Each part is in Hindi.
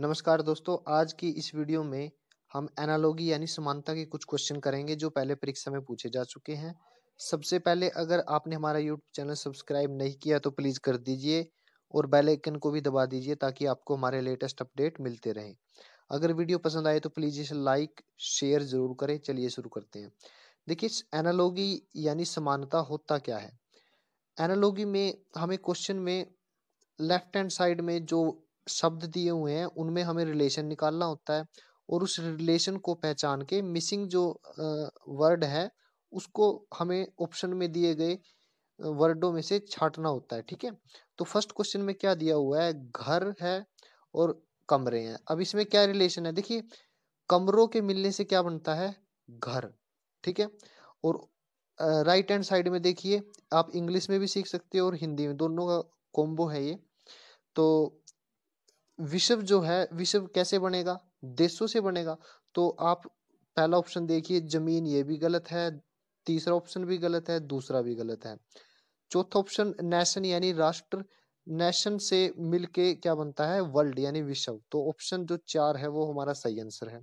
नमस्कार दोस्तों आज की इस वीडियो में हम एनालॉगी यानी समानता के कुछ क्वेश्चन करेंगे जो पहले परीक्षा में पूछे जा चुके हैं सबसे पहले अगर आपने हमारा यूट्यूब चैनल सब्सक्राइब नहीं किया तो प्लीज़ कर दीजिए और बेल आइकन को भी दबा दीजिए ताकि आपको हमारे लेटेस्ट अपडेट मिलते रहें अगर वीडियो पसंद आए तो प्लीज़ इसे लाइक शेयर ज़रूर करें चलिए शुरू करते हैं देखिए एनालॉगी यानी समानता होता क्या है एनालॉगी में हमें क्वेश्चन में लेफ्ट हैंड साइड में जो शब्द दिए हुए हैं उनमें हमें रिलेशन निकालना होता है और उस रिलेशन को पहचान के मिसिंग जो वर्ड है उसको हमें ऑप्शन में दिए गए वर्डों में से छाटना होता है ठीक है तो फर्स्ट क्वेश्चन में क्या दिया हुआ है घर है और कमरे हैं अब इसमें क्या रिलेशन है देखिए कमरों के मिलने से क्या बनता है घर ठीक है और राइट हैंड साइड में देखिए आप इंग्लिश में भी सीख सकते हो और हिंदी में दोनों का कॉम्बो है ये तो विश्व जो है विश्व कैसे बनेगा देशों से बनेगा तो आप पहला ऑप्शन देखिए जमीन ये भी गलत है तीसरा ऑप्शन भी गलत है दूसरा भी गलत है चौथा ऑप्शन नेशन यानी राष्ट्र नेशन से मिलके क्या बनता है वर्ल्ड यानी विश्व तो ऑप्शन जो चार है वो हमारा सही आंसर है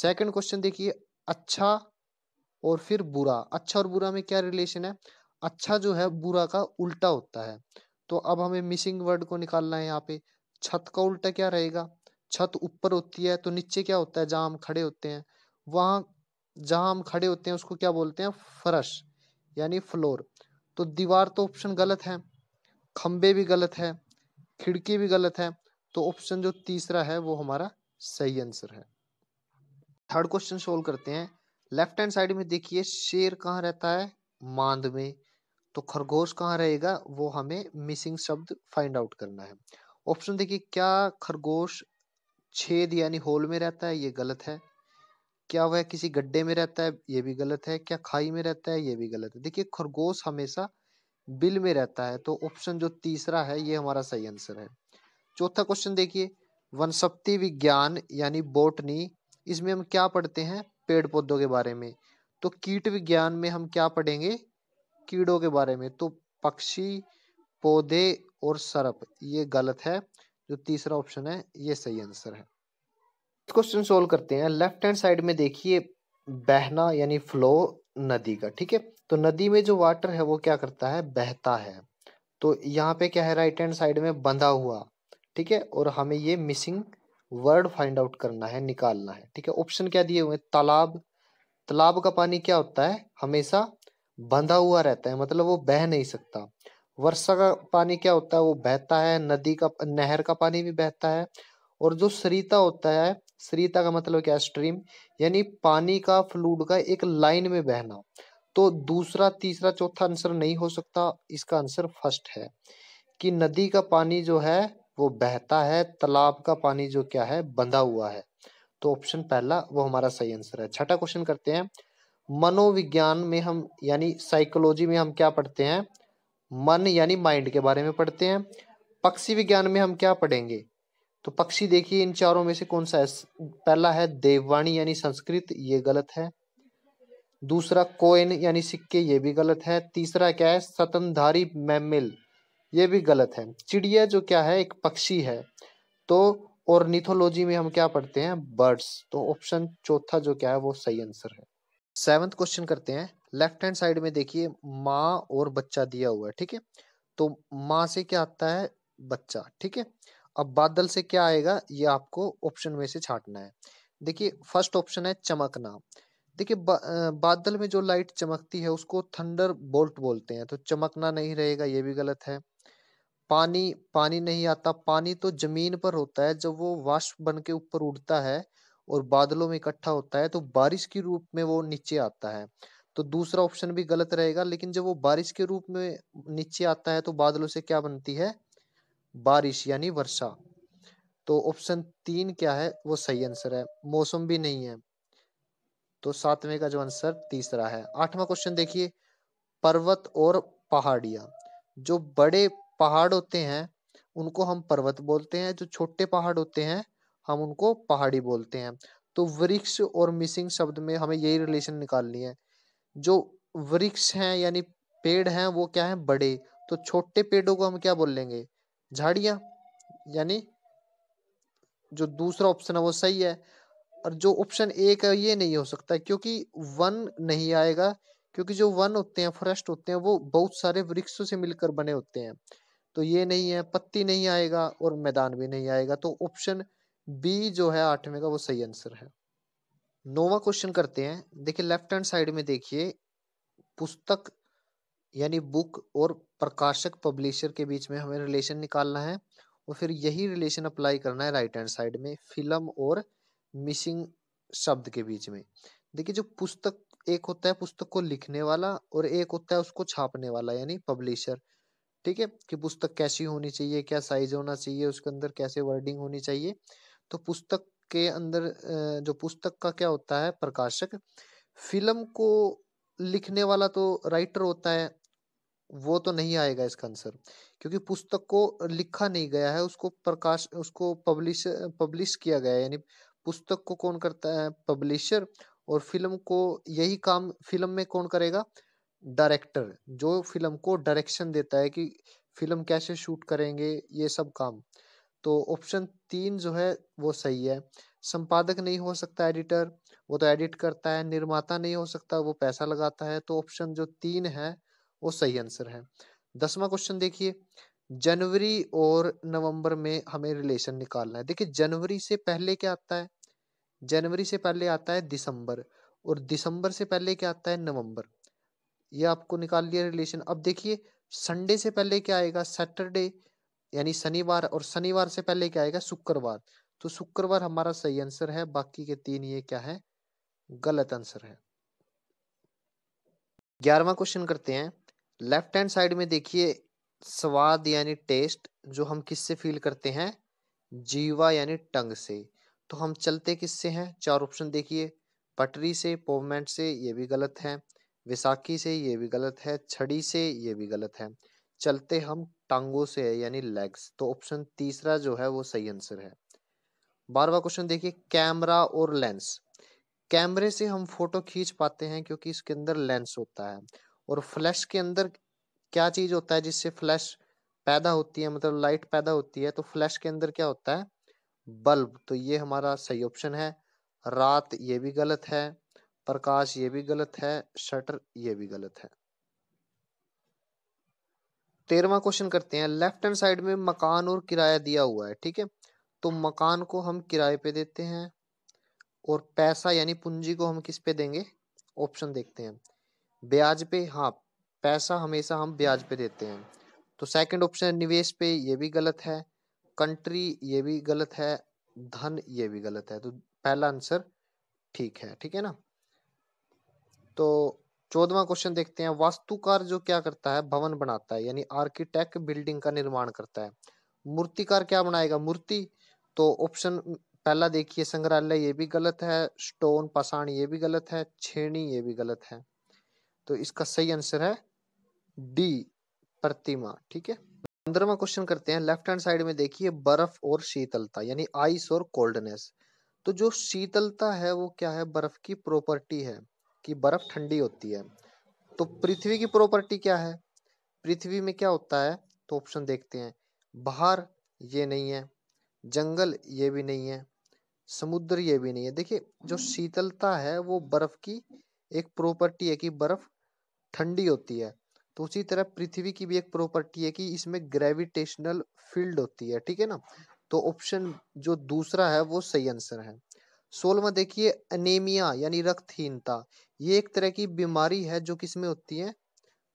सेकंड क्वेश्चन देखिए अच्छा और फिर बुरा अच्छा और बुरा में क्या रिलेशन है अच्छा जो है बुरा का उल्टा होता है तो अब हमें मिसिंग वर्ड को निकालना है यहाँ पे छत का उल्टा क्या रहेगा छत ऊपर होती है तो नीचे क्या होता है जहाँ हम खड़े होते हैं वहाँ जहाँ हम खड़े होते हैं उसको क्या बोलते हैं फर्श यानी फ्लोर तो दीवार तो ऑप्शन गलत है खंबे भी गलत है खिड़की भी गलत है तो ऑप्शन जो तीसरा है वो हमारा सही आंसर है थर्ड क्वेश्चन सोल्व करते हैं लेफ्ट हैंड साइड में देखिए शेर कहाँ रहता है मांद में तो खरगोश कहाँ रहेगा वो हमें मिसिंग शब्द फाइंड आउट करना है ऑप्शन देखिए क्या खरगोश छेद यानी होल में रहता है ये गलत है क्या वह किसी गड्ढे में रहता है ये भी गलत है क्या खाई में रहता है ये भी गलत है देखिए खरगोश हमेशा बिल में रहता है तो ऑप्शन जो तीसरा है ये हमारा सही आंसर है चौथा क्वेश्चन देखिए वनस्पति विज्ञान यानी बोटनी इसमें हम क्या पढ़ते हैं पेड़ पौधों के बारे में तो कीट विज्ञान में हम क्या पढ़ेंगे कीड़ों के बारे में तो पक्षी पौधे और सरप ये गलत है जो तीसरा ऑप्शन है ये सही आंसर है क्वेश्चन सोल्व करते हैं लेफ्ट हैंड साइड में देखिए बहना यानी फ्लो नदी का ठीक है तो नदी में जो वाटर है वो क्या करता है बहता है तो यहाँ पे क्या है राइट हैंड साइड में बंधा हुआ ठीक है और हमें ये मिसिंग वर्ड फाइंड आउट करना है निकालना है ठीक है ऑप्शन क्या दिए हुए हैं तालाब तालाब का पानी क्या होता है हमेशा बंधा हुआ रहता है मतलब वो बह नहीं सकता वर्षा का पानी क्या होता है वो बहता है नदी का नहर का पानी भी बहता है और जो सरिता होता है सरिता का मतलब क्या स्ट्रीम यानी पानी का फ्लूड का एक लाइन में बहना तो दूसरा तीसरा चौथा आंसर नहीं हो सकता इसका आंसर फर्स्ट है कि नदी का पानी जो है वो बहता है तालाब का पानी जो क्या है बंधा हुआ है तो ऑप्शन पहला वो हमारा सही आंसर है छठा क्वेश्चन करते हैं मनोविज्ञान में हम यानी साइकोलॉजी में हम क्या पढ़ते हैं मन यानी माइंड के बारे में पढ़ते हैं पक्षी विज्ञान में हम क्या पढ़ेंगे तो पक्षी देखिए इन चारों में से कौन सा है पहला है देववाणी यानी संस्कृत ये गलत है दूसरा कोइन यानी सिक्के ये भी गलत है तीसरा क्या है सतनधारी मैमिल ये भी गलत है चिड़िया जो क्या है एक पक्षी है तो और निथोलॉजी में हम क्या पढ़ते हैं बर्ड्स तो ऑप्शन चौथा जो क्या है वो सही आंसर है सेवंथ क्वेश्चन करते हैं लेफ्ट हैंड साइड में देखिए माँ और बच्चा दिया हुआ है ठीक है तो माँ से क्या आता है बच्चा ठीक है अब बादल से क्या आएगा ये आपको ऑप्शन में से छाटना है देखिए फर्स्ट ऑप्शन है चमकना देखिए बा, बादल में जो लाइट चमकती है उसको थंडर बोल्ट बोलते हैं तो चमकना नहीं रहेगा ये भी गलत है पानी पानी नहीं आता पानी तो जमीन पर होता है जब वो वाष्प बन के ऊपर उड़ता है और बादलों में इकट्ठा होता है तो बारिश के रूप में वो नीचे आता है तो दूसरा ऑप्शन भी गलत रहेगा लेकिन जब वो बारिश के रूप में नीचे आता है तो बादलों से क्या बनती है बारिश यानी वर्षा तो ऑप्शन तीन क्या है वो सही आंसर है मौसम भी नहीं है तो सातवें का जो आंसर तीसरा है आठवां क्वेश्चन देखिए पर्वत और पहाड़िया जो बड़े पहाड़ होते हैं उनको हम पर्वत बोलते हैं जो छोटे पहाड़ होते हैं हम उनको पहाड़ी बोलते हैं तो वृक्ष और मिसिंग शब्द में हमें यही रिलेशन निकालनी है जो वृक्ष हैं यानी पेड़ हैं वो क्या हैं बड़े तो छोटे पेड़ों को हम क्या बोल लेंगे झाड़ियाँ यानी जो दूसरा ऑप्शन है वो सही है और जो ऑप्शन एक है ये नहीं हो सकता क्योंकि वन नहीं आएगा क्योंकि जो वन होते हैं फॉरेस्ट होते हैं वो बहुत सारे वृक्षों से मिलकर बने होते हैं तो ये नहीं है पत्ती नहीं आएगा और मैदान भी नहीं आएगा तो ऑप्शन बी जो है आठवें का वो सही आंसर है नोवा क्वेश्चन करते हैं देखिए लेफ्ट हैंड साइड में देखिए पुस्तक यानी बुक और प्रकाशक पब्लिशर के बीच में हमें रिलेशन निकालना है और फिर यही रिलेशन अप्लाई करना है राइट हैंड साइड में फिल्म और मिसिंग शब्द के बीच में देखिए जो पुस्तक एक होता है पुस्तक को लिखने वाला और एक होता है उसको छापने वाला यानी पब्लिशर ठीक है कि पुस्तक कैसी होनी चाहिए क्या साइज होना चाहिए उसके अंदर कैसे वर्डिंग होनी चाहिए तो पुस्तक के अंदर जो पुस्तक का क्या होता है प्रकाशक फिल्म को लिखने वाला तो राइटर होता है वो तो नहीं आएगा इसका आंसर क्योंकि पुस्तक को लिखा नहीं गया है उसको प्रकाश उसको पब्लिश पब्लिश किया गया है यानी पुस्तक को कौन करता है पब्लिशर और फिल्म को यही काम फिल्म में कौन करेगा डायरेक्टर जो फिल्म को डायरेक्शन देता है कि फिल्म कैसे शूट करेंगे ये सब काम तो ऑप्शन तीन जो है वो सही है संपादक नहीं हो सकता एडिटर वो तो एडिट करता है निर्माता नहीं हो सकता वो पैसा लगाता है तो ऑप्शन जो तीन है वो सही आंसर है दसवा क्वेश्चन देखिए जनवरी और नवंबर में हमें रिलेशन निकालना है देखिए जनवरी से पहले क्या आता है जनवरी से पहले आता है दिसंबर और दिसंबर से पहले क्या आता है नवंबर ये आपको निकाल लिया रिलेशन अब देखिए संडे से पहले क्या आएगा सैटरडे यानी शनिवार और शनिवार से पहले क्या आएगा शुक्रवार तो शुक्रवार हमारा सही आंसर है बाकी के तीन ये क्या है गलत आंसर है ग्यारहवा क्वेश्चन करते हैं लेफ्ट हैंड साइड में देखिए स्वाद यानी टेस्ट जो हम किससे फील करते हैं जीवा यानी टंग से तो हम चलते किससे हैं चार ऑप्शन देखिए पटरी से पोवमेंट से ये भी गलत है विसाखी से ये भी गलत है छड़ी से ये भी गलत है चलते हम टांगों से है यानी लेग्स तो ऑप्शन तीसरा जो है वो सही आंसर है बारहवा क्वेश्चन देखिए कैमरा और लेंस कैमरे से हम फोटो खींच पाते हैं क्योंकि इसके अंदर लेंस होता है और फ्लैश के अंदर क्या चीज होता है जिससे फ्लैश पैदा होती है मतलब लाइट पैदा होती है तो फ्लैश के अंदर क्या होता है बल्ब तो ये हमारा सही ऑप्शन है रात ये भी गलत है प्रकाश ये भी गलत है शटर ये भी गलत है तेरवा क्वेश्चन करते हैं लेफ्ट हैंड साइड में मकान और किराया दिया हुआ है ठीक है तो मकान को हम किराए पे देते हैं और पैसा यानी पूंजी को हम किस पे देंगे ऑप्शन देखते हैं ब्याज पे हाँ पैसा हमेशा हम ब्याज पे देते हैं तो सेकंड ऑप्शन निवेश पे ये भी गलत है कंट्री ये भी गलत है धन ये भी गलत है तो पहला आंसर ठीक है ठीक है ना तो चौदवा क्वेश्चन देखते हैं वास्तुकार जो क्या करता है भवन बनाता है यानी आर्किटेक्ट बिल्डिंग का निर्माण करता है मूर्तिकार क्या बनाएगा मूर्ति तो ऑप्शन पहला देखिए संग्रहालय ये भी गलत है स्टोन पाषाण ये भी गलत है छेणी ये भी गलत है तो इसका सही आंसर है डी प्रतिमा ठीक है पंद्रहवा क्वेश्चन करते हैं लेफ्ट हैंड साइड में देखिए बर्फ और शीतलता यानी आइस और कोल्डनेस तो जो शीतलता है वो क्या है बर्फ की प्रॉपर्टी है कि बर्फ ठंडी होती है तो पृथ्वी की प्रॉपर्टी क्या है पृथ्वी में क्या होता है तो ऑप्शन देखते हैं बाहर ये नहीं है जंगल ये भी नहीं है समुद्र ये भी नहीं है देखिए जो शीतलता है वो बर्फ की एक प्रॉपर्टी है कि बर्फ ठंडी होती है तो उसी तरह पृथ्वी की भी एक प्रॉपर्टी है कि इसमें ग्रेविटेशनल फील्ड होती है ठीक है ना तो ऑप्शन जो दूसरा है वो सही आंसर है सोलवा देखिए अनेमिया यानी रक्तहीनता ये एक तरह की बीमारी है जो किसमें होती है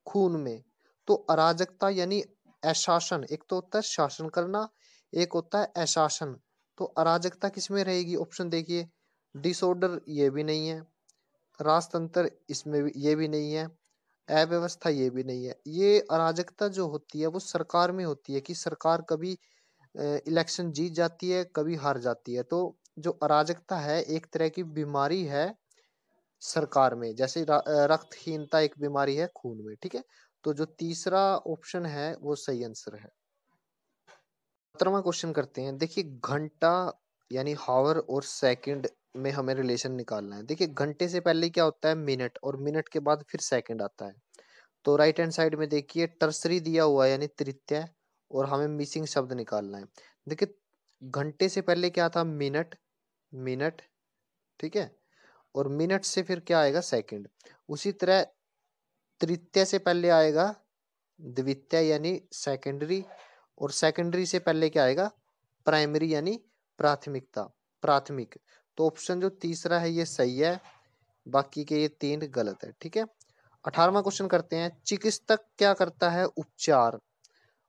खून में तो अराजकता यानी अशासन एक तो होता है शासन करना एक होता है अशासन तो अराजकता किसमें रहेगी ऑप्शन देखिए डिसऑर्डर ये भी नहीं है राजतंत्र इसमें भी ये भी नहीं है अव्यवस्था ये भी नहीं है ये अराजकता जो होती है वो सरकार में होती है कि सरकार कभी इलेक्शन जीत जाती है कभी हार जाती है तो जो अराजकता है एक तरह की बीमारी है सरकार में जैसे रक्तहीनता एक बीमारी है खून में ठीक है तो जो तीसरा ऑप्शन है वो सही आंसर है सत्रवा क्वेश्चन करते हैं देखिए घंटा यानी हावर और सेकंड में हमें रिलेशन निकालना है देखिए घंटे से पहले क्या होता है मिनट और मिनट के बाद फिर सेकंड आता है तो राइट हैंड साइड में देखिए टर्सरी दिया हुआ है यानी तृतीय और हमें मिसिंग शब्द निकालना है देखिए घंटे से पहले क्या था मिनट मिनट ठीक है और मिनट से फिर क्या आएगा सेकंड उसी तरह तृतीय से पहले आएगा द्वितीय यानी सेकेंडरी और सेकेंडरी से पहले क्या आएगा प्राइमरी यानी प्राथमिकता प्राथमिक तो ऑप्शन जो तीसरा है ये सही है बाकी के ये तीन गलत है ठीक है अठारवा क्वेश्चन करते हैं चिकित्सक क्या करता है उपचार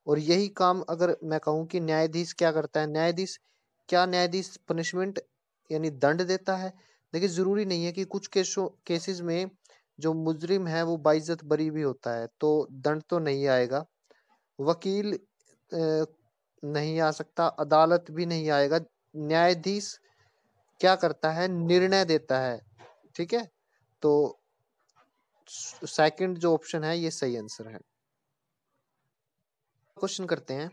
और यही काम अगर मैं कहूँ कि न्यायाधीश क्या करता है न्यायाधीश क्या न्यायाधीश पनिशमेंट यानी दंड देता है देखिए ज़रूरी नहीं है कि कुछ केसों केसेस में जो मुजरिम है वो बाइज्जत बरी भी होता है तो दंड तो नहीं आएगा वकील नहीं आ सकता अदालत भी नहीं आएगा न्यायाधीश क्या करता है निर्णय देता है ठीक है तो सेकंड जो ऑप्शन है ये सही आंसर है क्वेश्चन करते हैं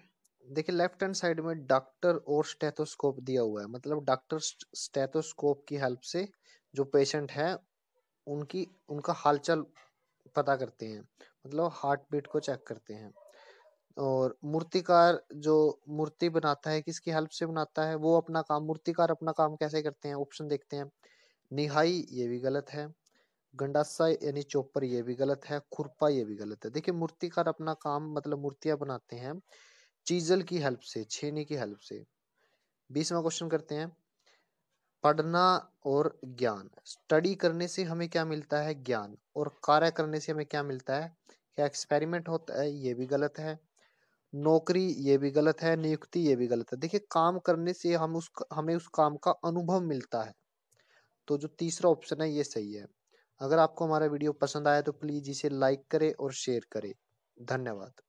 देखिए लेफ्ट हैंड साइड में डॉक्टर और स्टेथोस्कोप दिया हुआ है मतलब डॉक्टर स्टेथोस्कोप की हेल्प से जो पेशेंट है उनकी उनका हालचाल पता करते हैं मतलब हार्ट बीट को चेक करते हैं और मूर्तिकार जो मूर्ति बनाता है किसकी हेल्प से बनाता है वो अपना काम मूर्तिकार अपना काम कैसे करते हैं ऑप्शन देखते हैं निहाई ये भी गलत है गंडासा यानी चौपर ये भी गलत है खुरपा ये भी गलत है देखिए मूर्तिकार अपना काम मतलब मूर्तियां बनाते हैं चीजल की हेल्प से छेनी की हेल्प से बीसवा क्वेश्चन करते हैं पढ़ना और ज्ञान स्टडी करने से हमें क्या मिलता है ज्ञान और कार्य करने से हमें क्या मिलता है क्या एक्सपेरिमेंट होता है ये भी गलत है नौकरी ये भी गलत है नियुक्ति ये भी गलत है देखिए काम करने से हम उस हमें उस काम का अनुभव मिलता है तो जो तीसरा ऑप्शन है ये सही है अगर आपको हमारा वीडियो पसंद आया तो प्लीज़ इसे लाइक करें और शेयर करें धन्यवाद